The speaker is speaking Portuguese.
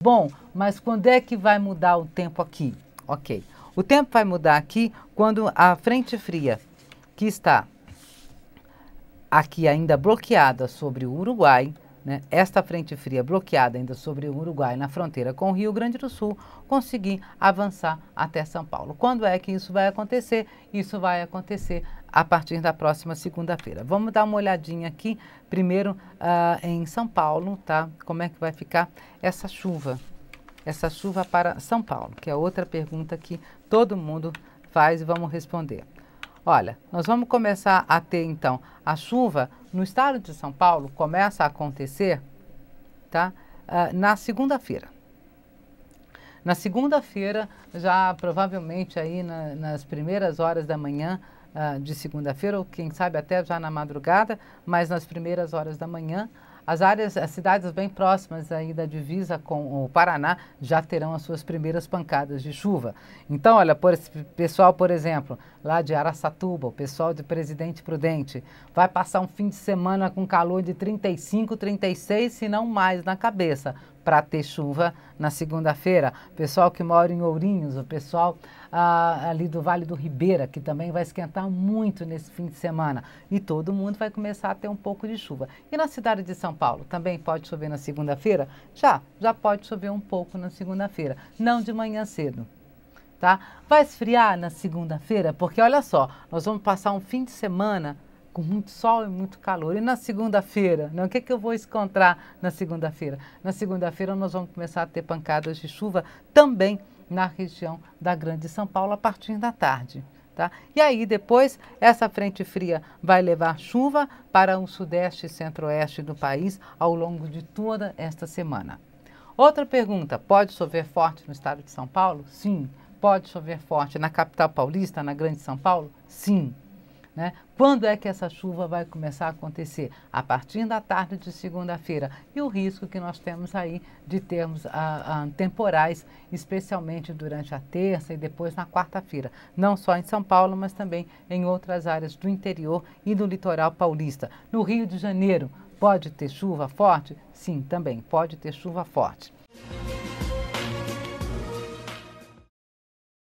Bom, mas quando é que vai mudar o tempo aqui? Ok. O tempo vai mudar aqui quando a frente fria que está aqui ainda bloqueada sobre o Uruguai né, esta frente fria bloqueada ainda sobre o Uruguai na fronteira com o Rio Grande do Sul, conseguir avançar até São Paulo. Quando é que isso vai acontecer? Isso vai acontecer a partir da próxima segunda-feira. Vamos dar uma olhadinha aqui, primeiro uh, em São Paulo, tá? Como é que vai ficar essa chuva? Essa chuva para São Paulo, que é outra pergunta que todo mundo faz e vamos responder. Olha, nós vamos começar a ter então a chuva no estado de São Paulo começa a acontecer, tá? Uh, na segunda-feira. Na segunda-feira, já provavelmente aí na, nas primeiras horas da manhã uh, de segunda-feira, ou quem sabe até já na madrugada, mas nas primeiras horas da manhã, as áreas, as cidades bem próximas aí da divisa com o Paraná já terão as suas primeiras pancadas de chuva. Então, olha, por esse pessoal, por exemplo, lá de Araçatuba, o pessoal de Presidente Prudente, vai passar um fim de semana com calor de 35, 36, se não mais na cabeça para ter chuva na segunda-feira. Pessoal que mora em Ourinhos, o pessoal ah, ali do Vale do Ribeira, que também vai esquentar muito nesse fim de semana. E todo mundo vai começar a ter um pouco de chuva. E na cidade de São Paulo, também pode chover na segunda-feira? Já, já pode chover um pouco na segunda-feira. Não de manhã cedo, tá? Vai esfriar na segunda-feira, porque olha só, nós vamos passar um fim de semana com muito sol e muito calor. E na segunda-feira? Né? O que, é que eu vou encontrar na segunda-feira? Na segunda-feira nós vamos começar a ter pancadas de chuva também na região da Grande São Paulo a partir da tarde. Tá? E aí depois essa frente fria vai levar chuva para o sudeste e centro-oeste do país ao longo de toda esta semana. Outra pergunta: pode chover forte no estado de São Paulo? Sim. Pode chover forte na capital paulista, na Grande São Paulo? Sim. Né? Quando é que essa chuva vai começar a acontecer? A partir da tarde de segunda-feira. E o risco que nós temos aí de termos a, ah, a, ah, temporais, especialmente durante a terça e depois na quarta-feira. Não só em São Paulo, mas também em outras áreas do interior e do litoral paulista. No Rio de Janeiro, pode ter chuva forte? Sim, também pode ter chuva forte.